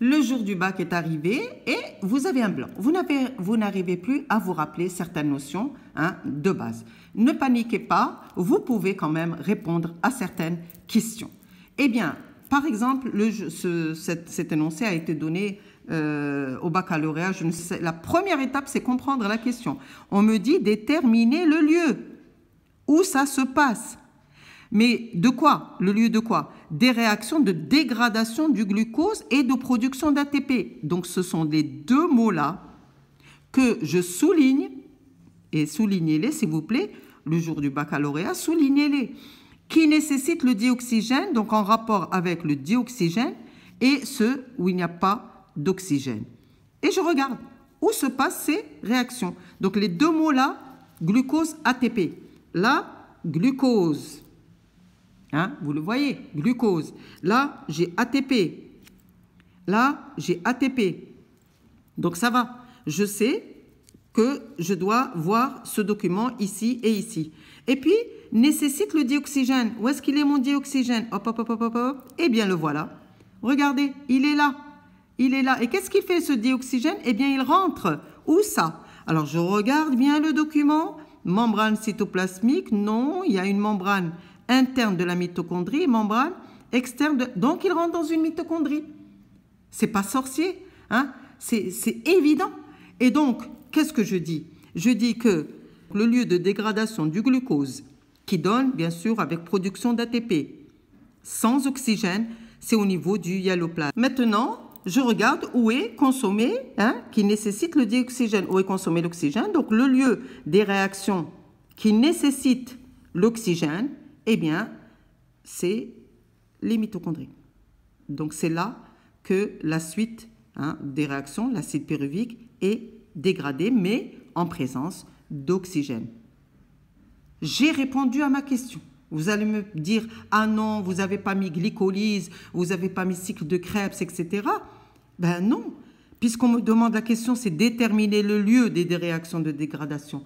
Le jour du bac est arrivé et vous avez un blanc. Vous n'arrivez plus à vous rappeler certaines notions hein, de base. Ne paniquez pas, vous pouvez quand même répondre à certaines questions. Eh bien, par exemple, le, ce, cet, énoncé a été donné euh, au baccalauréat. la première étape, c'est comprendre la question. On me dit déterminer le lieu où ça se passe. Mais de quoi Le lieu de quoi des réactions de dégradation du glucose et de production d'ATP. Donc ce sont les deux mots-là que je souligne, et soulignez-les s'il vous plaît, le jour du baccalauréat, soulignez-les, qui nécessitent le dioxygène, donc en rapport avec le dioxygène, et ceux où il n'y a pas d'oxygène. Et je regarde où se passent ces réactions. Donc les deux mots-là, glucose, ATP. Là, glucose Hein, vous le voyez, glucose. Là, j'ai ATP. Là, j'ai ATP. Donc ça va. Je sais que je dois voir ce document ici et ici. Et puis, nécessite le dioxygène. Où est-ce qu'il est mon dioxygène Hop, hop, hop, hop, hop, hop. Eh bien, le voilà. Regardez, il est là. Il est là. Et qu'est-ce qu'il fait ce dioxygène Eh bien, il rentre. Où ça Alors, je regarde bien le document. Membrane cytoplasmique, non, il y a une membrane interne de la mitochondrie, membrane, externe. Donc il rentre dans une mitochondrie. C'est pas sorcier, hein. c'est évident. Et donc, qu'est-ce que je dis Je dis que le lieu de dégradation du glucose, qui donne bien sûr avec production d'ATP, sans oxygène, c'est au niveau du hyaloplasme. Maintenant, je regarde où est consommé, hein, qui nécessite le dioxygène, où est consommé l'oxygène. Donc le lieu des réactions qui nécessitent l'oxygène, eh bien, c'est les mitochondries. Donc c'est là que la suite hein, des réactions, l'acide pyruvique, est dégradée, mais en présence d'oxygène. J'ai répondu à ma question. Vous allez me dire, ah non, vous n'avez pas mis glycolyse, vous n'avez pas mis cycle de Krebs, etc. Ben non, puisqu'on me demande la question, c'est déterminer le lieu des réactions de dégradation.